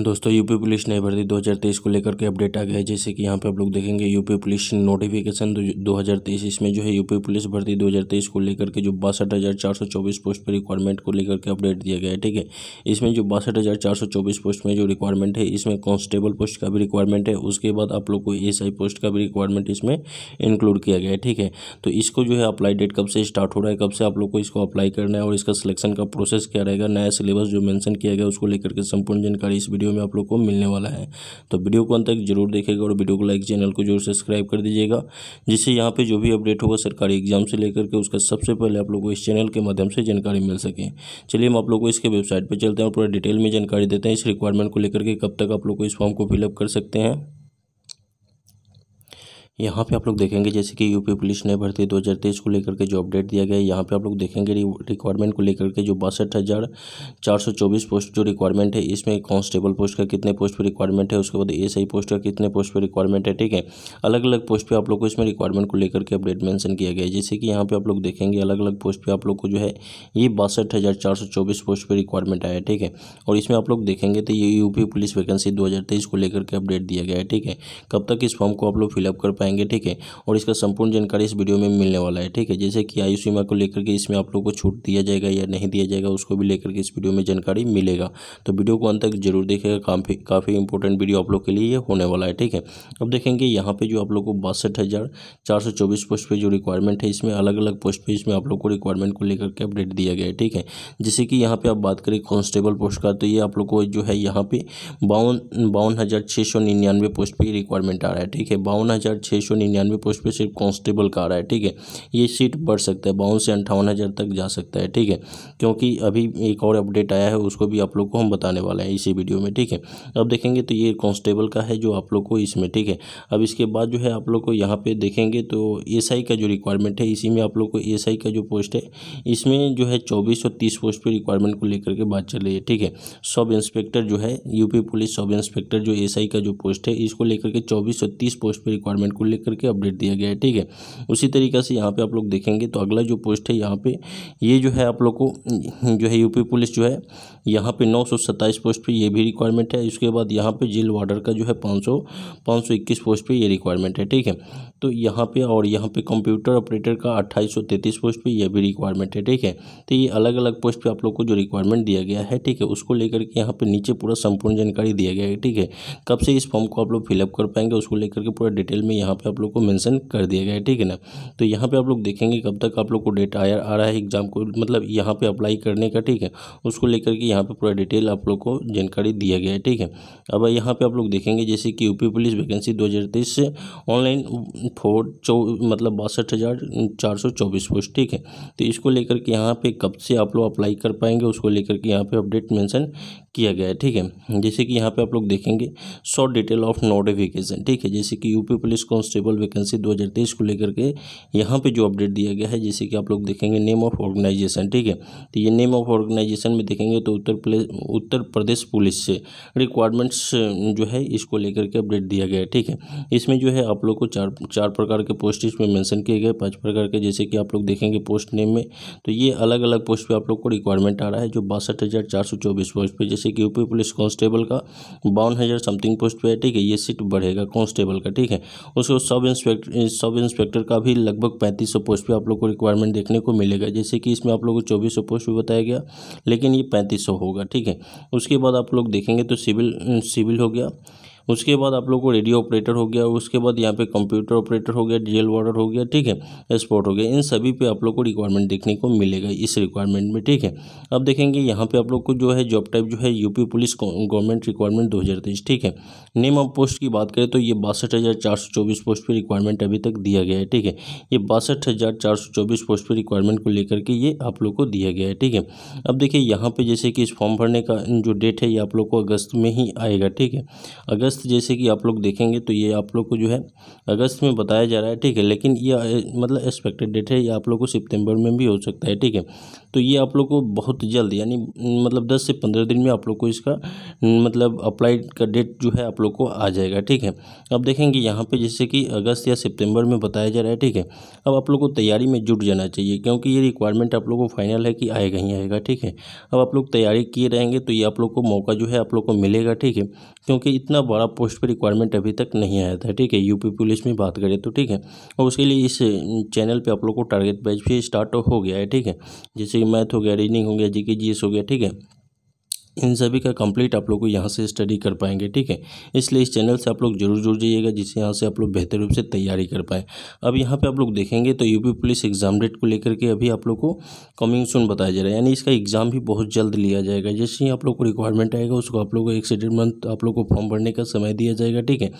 दोस्तों UP police नई भर्ती 2023 को लेकर के अपडेट आ गया है जैसे कि यहाँ पे आप लोग देखेंगे यूपी पुलिस नोटिफिकेशन 2023 इसमें जो है यूपी पुलिस भर्ती 2023 को लेकर के जो बासठ हज़ार चार सौ चौबीस पोस्ट पर रिक्वायरमेंट को लेकर के अपडेट दिया गया है ठीक है इसमें जो बासठ हज़ार चार सौ चौबीस पोस्ट में जो रिक्वायरमेंट है इसमें कॉन्स्टेबल पोस्ट का भी रिक्वायरमेंट है उसके बाद आप लोग को एस पोस्ट का भी रिक्वायरमेंट इसमें इंक्लूड किया गया है ठीक है तो इसको जो है अप्लाई डेट कब से स्टार्ट हो रहा है कब से आप लोग को इसको अप्लाई करना है और इसका सिलेक्शन का प्रोसेस क्या रहेगा नया सिलेबस जो मैंशन किया गया उसको लेकर के संपूर्ण जानकारी इस वीडियो में आप लोग को मिलने वाला है तो वीडियो को अंत तक जरूर देखेगा और वीडियो को लाइक चैनल को जरूर सब्सक्राइब कर दीजिएगा जिससे यहाँ पर जो भी अपडेट होगा सरकारी एग्जाम से लेकर के उसका सबसे पहले आप लोग को इस चैनल के माध्यम से जानकारी मिल सके चलिए हम आप लोग को इसके वेबसाइट पर चलते हैं और पूरा डिटेल में जानकारी देते हैं इस रिक्वायरमेंट को लेकर के कब तक आप लोग को इस फॉर्म को फिलअप कर सकते हैं यहाँ पे आप लोग देखेंगे जैसे कि यूपी पुलिस ने भर्ती दो हज़ार तेईस को लेकर के जो अपडेट दिया गया है यहाँ पे आप लोग देखेंगे रिक्वायरमेंट को लेकर के जो बासठ हज़ार चार सौ चौबीस पोस्ट जो रिक्वायरमेंट है इसमें कांस्टेबल पोस्ट का कितने पोस्ट पर रिक्वायरमेंट है उसके बाद ए पोस्ट का कितने पोस्ट पर रिक्वायरमेंट है ठीक है अलग अलग पोस्ट पर आप लोग को इसमें रिक्वायरमेंट को लेकर के अपडेट मैंशन किया गया है जैसे कि यहाँ पर आप लोग देखेंगे अलग अलग पोस्ट पर आप लोग को जो है ये बासठ हज़ार चार सौ चौबीस पोस्ट पर रिक्वायरमेंट आया है ठीक है और इसमें आप लोग देखेंगे तो ये यूपी पुलिस वैकेंसी दो हज़ार तेईस को लेकर के अपडेट दिया गया है ठीक है कब तक इस फॉर्म को आप लोग फिलअप कर पाएंगे ठीक है और इसका संपूर्ण जानकारी इस वीडियो में मिलने वाला है ठीक है जैसे कि आयु सीमा को लेकर के इसमें आप लोग को छूट दिया जाएगा या नहीं दिया जाएगा उसको भी लेकर के इस वीडियो में जानकारी मिलेगा तो वीडियो को अंत तक जरूर देखेगा काफ़ी काफ़ी इंपॉर्टेंट वीडियो आप लोग के लिए होने वाला है ठीक है अब देखेंगे यहाँ पर जो आप लोग को बासठ पोस्ट पर जो रिक्वायरमेंट है इसमें अलग अलग पोस्ट पर इसमें आप लोग को रिक्वायरमेंट को लेकर के अपडेट दिया गया है ठीक है जैसे कि यहाँ पर आप बात करें कॉन्स्टेबल पोस्ट का तो ये आप लोग को जो है यहाँ पे बावन बावन हज़ार छः सौ निन्यानवे पोस्ट पर रिक्वायरमेंट आ रहा है ठीक है बावन हज़ार छः छः सौ निन्यानवे पोस्ट पे सिर्फ कांस्टेबल का आ रहा है ठीक है ये सीट बढ़ सकता है बावन से अंठावन हज़ार तक जा सकता है ठीक है क्योंकि अभी एक और अपडेट आया है उसको भी आप लोग को हम बताने वाले हैं इसी वीडियो में ठीक है अब देखेंगे तो ये कांस्टेबल का है जो आप लोग को इसमें ठीक है अब इसके बाद जो है आप लोग को यहाँ पर देखेंगे तो एस का जो रिक्वायरमेंट है इसी में आप लोग को एस का जो पोस्ट है इसमें जो है चौबीस और तीस पोस्ट पर रिक्वायरमेंट को लेकर के बात चल रही है ठीक है सब इंस्पेक्टर जो है यूपी पुलिस सब इंस्पेक्टर जो एस का जो पोस्ट है इसको लेकर के चौबीस और तीस पोस्ट पर रिक्वायरमेंट को को लिख करके अपडेट दिया गया है ठीक है उसी तरीके से यहाँ पे आप लोग देखेंगे तो अगला जो पोस्ट है यहाँ पे ये जो है आप लोग को जो है यूपी पुलिस जो है यहाँ पे नौ पोस्ट पे ये भी रिक्वायरमेंट है इसके बाद यहाँ पे जेल वार्डर का जो है पाँच सौ पोस्ट पे ये रिक्वायरमेंट है ठीक है तो यहाँ पे और यहाँ पे कंप्यूटर ऑपरेटर का अट्ठाईस पोस्ट पे ये भी रिक्वायरमेंट है ठीक है तो ये अलग अलग पोस्ट पे आप लोग को जो रिक्वायरमेंट दिया गया है ठीक है उसको लेकर के यहाँ पर नीचे पूरा संपूर्ण जानकारी दिया गया है ठीक है कब से इस फॉर्म को आप लोग फिलअप कर पाएंगे उसको लेकर के पूरा डिटेल में यहाँ यहाँ पे आप लोग को मेंशन कर दिया गया है ठीक है ना तो यहाँ पे आप लोग देखेंगे कब तक आप लोग को डेट आया आ रहा है एग्जाम को मतलब यहाँ पे अप्लाई करने का ठीक है उसको लेकर के यहाँ पे पूरा डिटेल आप लोग को जानकारी दिया गया है ठीक है अब यहाँ पे आप लोग देखेंगे जैसे कि यूपी पुलिस वैकेंसी दो से ऑनलाइन फोर मतलब बासठ पोस्ट ठीक है तो इसको लेकर के यहाँ पे कब से आप लोग अप्लाई कर पाएंगे उसको लेकर के यहाँ पे अपडेट मैंसन किया गया है ठीक है जैसे कि यहाँ पे आप लोग देखेंगे शॉर्ट डिटेल ऑफ नोटिफिकेशन ठीक है जैसे कि यूपी पुलिस कांस्टेबल वैकेंसी 2023 को लेकर के यहाँ पे जो अपडेट दिया गया है जैसे कि आप लोग देखेंगे नेम ऑफ ऑर्गेनाइजेशन ठीक है तो ये नेम ऑफ ऑर्गेनाइजेशन में देखेंगे तो उत्तर उत्तर प्रदेश पुलिस से रिक्वायरमेंट्स जो है इसको लेकर के अपडेट दिया गया है ठीक है इसमें जो है आप लोग को चार चार प्रकार के पोस्ट इसमें मैंसन किए गए पाँच प्रकार के जैसे कि आप लोग देखेंगे पोस्ट नेम में तो ये अलग अलग पोस्ट पर आप लोग को रिक्वायरमेंट आ रहा है जो बासठ पोस्ट पर जैसे जैसे कि यूपी पुलिस कांस्टेबल का बावन हज़ार समथिंग पोस्ट पे है ठीक है ये सीट बढ़ेगा कांस्टेबल का ठीक है उसको सब इंस्पेक्टर सब इंस्पेक्टर का भी लगभग पैंतीस पोस्ट पर आप लोग को रिक्वायरमेंट देखने को मिलेगा जैसे कि इसमें आप लोग को चौबीस पोस्ट भी बताया गया लेकिन ये पैंतीस होगा ठीक है उसके बाद आप लोग देखेंगे तो सिविल सिविल हो गया उसके बाद आप लोग को रेडियो ऑपरेटर हो गया उसके बाद यहाँ पे कंप्यूटर ऑपरेटर हो गया डीजल वाटर हो गया ठीक है एक्सपोर्ट हो गया इन सभी पे आप लोग को रिक्वायरमेंट देखने को मिलेगा इस रिक्वायरमेंट में ठीक है अब देखेंगे यहाँ पे आप लोग को जो है जॉब टाइप जो है यूपी पुलिस गवर्नमेंट रिक्वायरमेंट दो ठीक है नेम ऑफ पोस्ट की बात करें तो ये बासठ पोस्ट पर रिक्वायरमेंट अभी तक दिया गया है ठीक है ये बासठ पोस्ट पर रिक्वायरमेंट को लेकर के ये आप लोग को दिया गया है ठीक है अब देखिए यहाँ पर जैसे कि इस फॉर्म भरने का जो डेट है ये आप लोग को अगस्त में ही आएगा ठीक है अगस्त अगस्त जैसे कि आप लोग देखेंगे तो ये आप लोग को जो है अगस्त में बताया जा रहा है ठीक है लेकिन ये मतलब एक्सपेक्टेड डेट है ये आप लोग को सितंबर में भी हो सकता है ठीक है तो ये आप लोग को बहुत जल्द यानी मतलब दस से पंद्रह दिन में आप लोग को इसका मतलब अप्लाई का डेट जो है आप लोग को आ जाएगा ठीक है अब देखेंगे यहाँ पर जैसे कि अगस्त या सितम्बर में बताया जा रहा है ठीक है अब आप लोग को तैयारी में जुट जाना चाहिए क्योंकि ये रिक्वायरमेंट आप लोग को फाइनल है कि आएगा ही आएगा ठीक है अब आप लोग तैयारी किए रहेंगे तो ये आप लोग को मौका जो है आप लोग को मिलेगा ठीक है क्योंकि इतना बड़ा वाला पोस्ट पर रिक्वायरमेंट अभी तक नहीं आया था ठीक है यूपी पुलिस में बात करें तो ठीक है और उसके लिए इस चैनल पे आप लोग को टारगेट बैच भी स्टार्ट हो गया है ठीक है जैसे कि मैथ हो गया रीजनिंग हो गया जी जी एस हो गया ठीक है इन सभी का कंप्लीट आप लोग को यहाँ से स्टडी कर पाएंगे ठीक है इसलिए इस चैनल से आप लोग जरूर जुड़ जाइएगा जिससे यहाँ से आप लोग बेहतर रूप से तैयारी कर पाएँ अब यहाँ पे आप लोग देखेंगे तो यूपी पुलिस एग्जाम डेट को लेकर के अभी आप लोग को कमिंग सुन बताया जा रहा है यानी इसका एग्जाम भी बहुत जल्द लिया जाएगा जैसे ही आप लोग को रिक्वायरमेंट आएगा उसको आप लोग को एक से डेढ़ मंथ आप लोग को फॉर्म भरने का समय दिया जाएगा ठीक है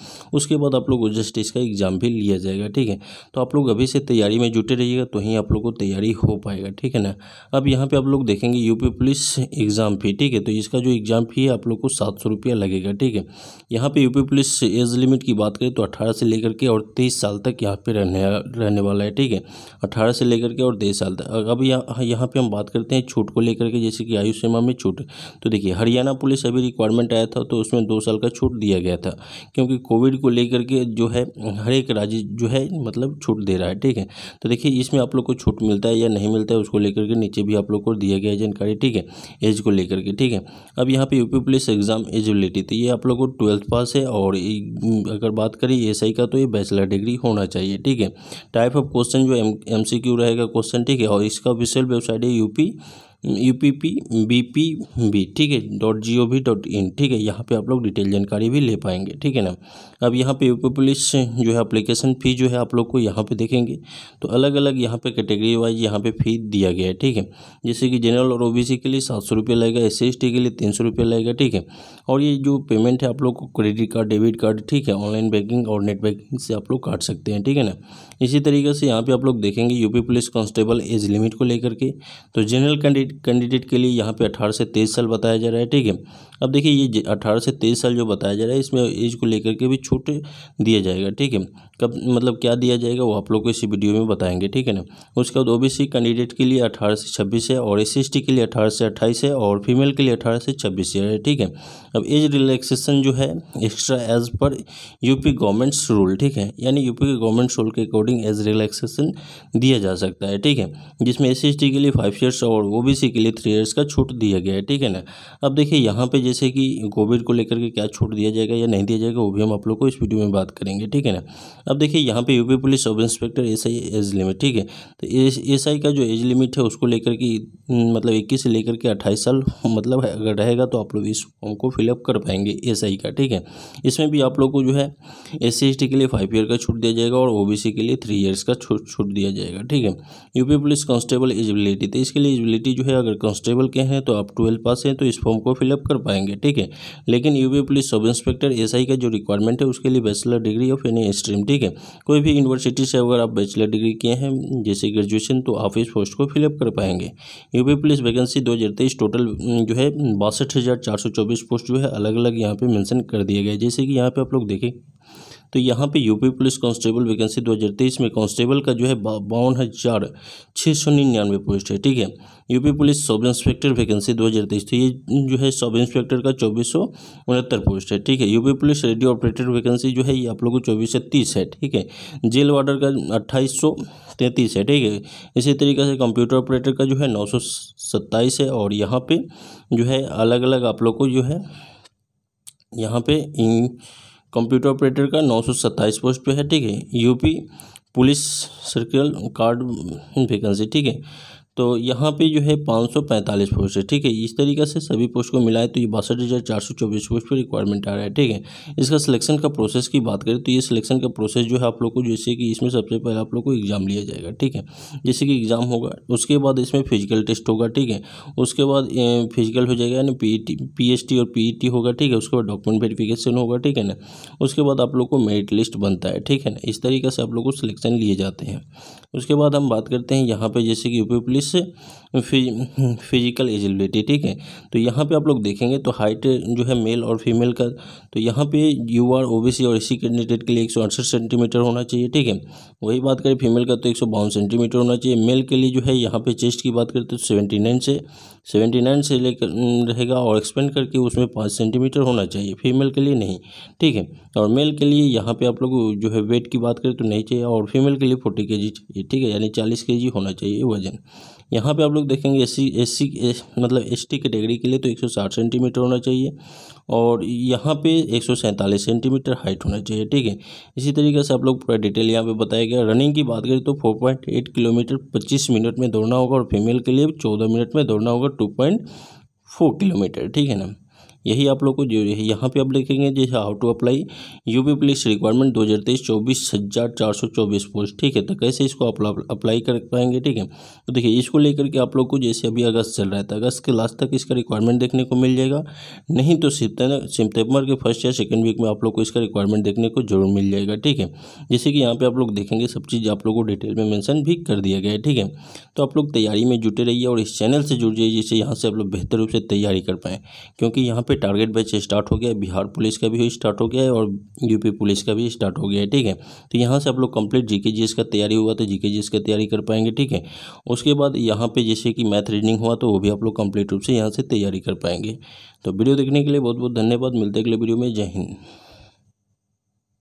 उसके बाद आप लोग को का एग्जाम भी लिया जाएगा ठीक है तो आप लोग अभी से तैयारी में जुटे रहिएगा तो ही आप लोग को तैयारी हो पाएगा ठीक है ना अब यहाँ पर आप लोग देखेंगे यूपी पुलिस एग्जाम फी ठीक है तो इसका जो एग्ज़ाम फी है आप लोग को सात सौ रुपया लगेगा ठीक है यहाँ पे यूपी पुलिस एज लिमिट की बात करें तो अठारह से लेकर के और तेईस साल तक यहाँ पे रहने रहने वाला है ठीक है अठारह से लेकर के और तेईस साल तक अब यहाँ यहाँ पर हम बात करते हैं छूट को लेकर के जैसे कि आयु सीमा में छूट तो देखिए हरियाणा पुलिस अभी रिक्वायरमेंट आया था तो उसमें दो साल का छूट दिया गया था क्योंकि कोविड को लेकर के जो है हर एक राज्य जो है मतलब छूट दे रहा है ठीक है तो देखिए इसमें आप लोग को छूट मिलता है या नहीं मिलता है उसको लेकर के नीचे भी आप लोग को दिया गया जानकारी ठीक है एज को लेकर के ठीक है अब यहाँ पे यूपी पुलिस एग्ज़ाम एजिबिलिटी तो ये आप लोगों को ट्वेल्थ पास है और हम्म, अगर बात करें एस का तो ये बैचलर डिग्री होना चाहिए ठीक है टाइप ऑफ क्वेश्चन जो एम रहेगा क्वेश्चन ठीक है और इसका ऑफिशियल वेबसाइट है UP U P P B P B ठीक है dot G O V dot in ठीक है यहाँ पे आप लोग डिटेल जानकारी भी ले पाएंगे ठीक है ना अब यहाँ पे यूपी पुलिस जो है अप्लीकेशन फ़ी जो है आप लोग को यहाँ पे देखेंगे तो अलग अलग यहाँ पे कैटेगरी वाइज यहाँ पे फ़ी दिया गया है ठीक है जैसे कि जनरल और ओ के लिए सात सौ रुपये लगेगा एस सी के लिए तीन सौ रुपये लगेगा ठीक है और ये जो पेमेंट है आप लोग को क्रेडिट कार्ड डेबिट कार्ड ठीक है ऑनलाइन बैंकिंग और नेट बैंकिंग से आप लोग काट सकते हैं ठीक है ना इसी तरीके से यहाँ पे आप लोग देखेंगे UP police constable age limit को लेकर के तो जनरल कैंडिडेट के लिए यहाँ पे अठारह से तेईस साल बताया जा रहा है ठीक है अब देखिए ये अठारह से तेईस साल जो बताया जा रहा है इसमें एज को लेकर के भी छूट दिया जाएगा ठीक है कब मतलब क्या दिया जाएगा वो आप लोग को इसी वीडियो में बताएंगे ठीक है ना उसके बाद ओबीसी कैंडिडेट के लिए अठारह से छब्बीस है और एस के लिए अठारह से अट्ठाईस है और फीमेल के लिए अठारह से छब्बीस है ठीक है अब एज रिलैक्सेशन जो है एक्स्ट्रा एज पर यूपी गवर्नमेंट्स रूल ठीक है यानी यूपी के गवर्नमेंट्स रूल के अकॉर्डिंग एज रिलैक्सेशन दिया जा सकता है ठीक है जिसमें एस के लिए फाइव ईयर्स और ओ के लिए थ्री ईयर्स का छूट दिया गया है ठीक है ना अब देखिए यहाँ पर जैसे कि कोविड को लेकर के क्या छूट दिया जाएगा या नहीं दिया जाएगा वो भी हम आप लोग को इस वीडियो में बात करेंगे ठीक है ना अब देखिए यहाँ पे UP police sub inspector S I age limit ठीक है तो एस आई का जो एज लिमिट है उसको लेकर के मतलब इक्कीस से लेकर के अट्ठाईस साल मतलब अगर रहेगा तो आप लोग इस फॉर्म को फिलअप कर पाएंगे एस आई का ठीक है इसमें भी आप लोग को जो है एस सी के लिए फाइव ईयर का छूट दिया जाएगा और ओ के लिए थ्री ईयर्स का छूट छूट दिया जाएगा ठीक है यूपी पुलिस कॉन्स्टेबल एजिबिलिटी तो इसके लिए एजिबिलिटी जो है अगर कॉन्स्टेबल के हैं तो आप ट्वेल्व पास हैं तो इस फॉर्म को फिलअप कर पाएंगे ठीक है लेकिन UP police sub inspector S का जो रिक्वायरमेंट है उसके लिए bachelor degree of any stream ठीक ठीक है कोई भी यूनिवर्सिटी से अगर आप बैचलर डिग्री किए हैं जैसे ग्रेजुएशन तो आप इस पोस्ट को फिलअप कर पाएंगे यूपी पुलिस वैकेंसी दो हज़ार तेईस टोटल जो है बासठ हज़ार चार सौ चौबीस पोस्ट जो है अलग अलग यहाँ पे मैंसन कर दिए गए जैसे कि यहाँ पे आप लोग देखें तो यहाँ पे यूपी पुलिस कांस्टेबल वैकेंसी 2023 में कांस्टेबल का जो है बावन हज़ार छः सौ निन्यानवे पोस्ट है ठीक है UP police sub inspector vacancy 2023 तो ये जो है सब इंस्पेक्टर का चौबीस सौ उनहत्तर पोस्ट है ठीक है UP police radio operator vacancy जो है ये आप लोगों को चौबीस से तीस है ठीक है जेल वार्डर का अट्ठाईस सौ तैंतीस है ठीक है इसी तरीके से कंप्यूटर ऑपरेटर का जो है नौ सौ सत्ताईस है और यहाँ पे जो है अलग अलग आप लोग को जो है यहाँ पे कंप्यूटर ऑपरेटर का नौ पोस्ट पे है ठीक है UP police circle card vacancy ठीक है तो यहाँ पे जो है 545 पोस्ट है ठीक है इस तरीके से सभी पोस्ट को मिलाए तो ये बासठ हज़ार चार सौ चौबीस पोस्ट पर रिक्वायरमेंट आ रहा है ठीक है इसका सिलेक्शन का प्रोसेस की बात करें तो ये सिलेक्शन का प्रोसेस जो है आप लोग को जैसे कि इसमें सबसे पहले आप लोग को एग्ज़ाम लिया जाएगा ठीक है जैसे कि एग्ज़ाम होगा उसके बाद इसमें फिजिकल टेस्ट होगा ठीक है उसके बाद फिजिकल हो जाएगा यानी पी पीएसटी e और पी e होगा ठीक है उसके बाद डॉक्यूमेंट वेरीफिकेशन होगा ठीक है ना उसके बाद आप लोग को मेरिट लिस्ट बनता है ठीक है ना इस तरीके से आप लोग को सिलेक्शन लिए जाते हैं उसके बाद हम बात करते हैं यहाँ पर जैसे कि यूपी पुलिस इस फिज फिजिकल एजिबिलिटी ठीक है तो यहाँ पे आप लोग देखेंगे तो हाइट जो है मेल और फीमेल का तो यहाँ पे U R O B C और एस कैंडिडेट के लिए एक सेंटीमीटर होना चाहिए ठीक है वही बात करें फीमेल का तो एक सेंटीमीटर होना चाहिए मेल के लिए जो है यहाँ पे चेस्ट की बात करें तो सेवेंटी नाइन से सेवेंटी नाइन से लेकर रहेगा और एक्सपेंड करके उसमें पाँच सेंटीमीटर होना चाहिए फीमेल के लिए नहीं ठीक है और मेल के लिए यहाँ पे आप लोग जो है वेट की बात करें तो नहीं चाहिए और फीमेल के लिए फोर्टी के जी चाहिए ठीक है यानी चालीस के जी होना चाहिए वजन यहाँ पे आप लोग देखेंगे एस सी मतलब एस कैटेगरी के लिए तो 160 सेंटीमीटर होना चाहिए और यहाँ पे एक सेंटीमीटर हाइट होना चाहिए ठीक है इसी तरीके से आप लोग पूरा डिटेल यहाँ पे बताया गया रनिंग की बात करें तो 4.8 किलोमीटर 25 मिनट में दौड़ना होगा और फीमेल के लिए 14 मिनट में दौड़ना होगा टू किलोमीटर ठीक है ना यही आप लोग को जो है यहाँ पे आप लिखेंगे जैसे how to apply UP police requirement दो हज़ार तेईस चौबीस हज़ार चार सौ चौबीस पोस्ट ठीक है तो कैसे इसको आप अप्लाई कर पाएंगे ठीक है तो देखिए इसको लेकर के आप लोग को जैसे अभी अगस्त चल रहा है तो अगस्त के लास्ट तक इसका रिक्वायरमेंट देखने को मिल जाएगा नहीं तो सितंबर के फर्स्ट या सेकेंड वीक में आप लोग को इसका रिक्वायरमेंट देखने को जरूर मिल जाएगा ठीक है जैसे कि यहाँ पर आप लोग देखेंगे सब चीज़ आप लोग को डिटेल में मैंसन भी कर दिया गया है ठीक है तो आप लोग तैयारी में जुटे रहिए और इस चैनल से जुड़ जाइए जिससे यहाँ से आप लोग बेहतर रूप से तैयारी कर पाएँ क्योंकि यहाँ पर पे टारगेट बैच स्टार्ट हो गया बिहार पुलिस का भी स्टार्ट हो गया है और यूपी पुलिस का भी स्टार्ट हो गया है ठीक है तो यहाँ से आप लोग कंप्लीट जीके जीएस का तैयारी हुआ तो जीके जीएस का तैयारी कर पाएंगे ठीक है उसके बाद यहाँ पे जैसे कि मैथ रीडिंग हुआ तो वो भी आप लोग कंप्लीट रूप से यहाँ से तैयारी कर पाएंगे तो वीडियो देखने के लिए बहुत बहुत धन्यवाद मिलते अगले वीडियो में जय हिंद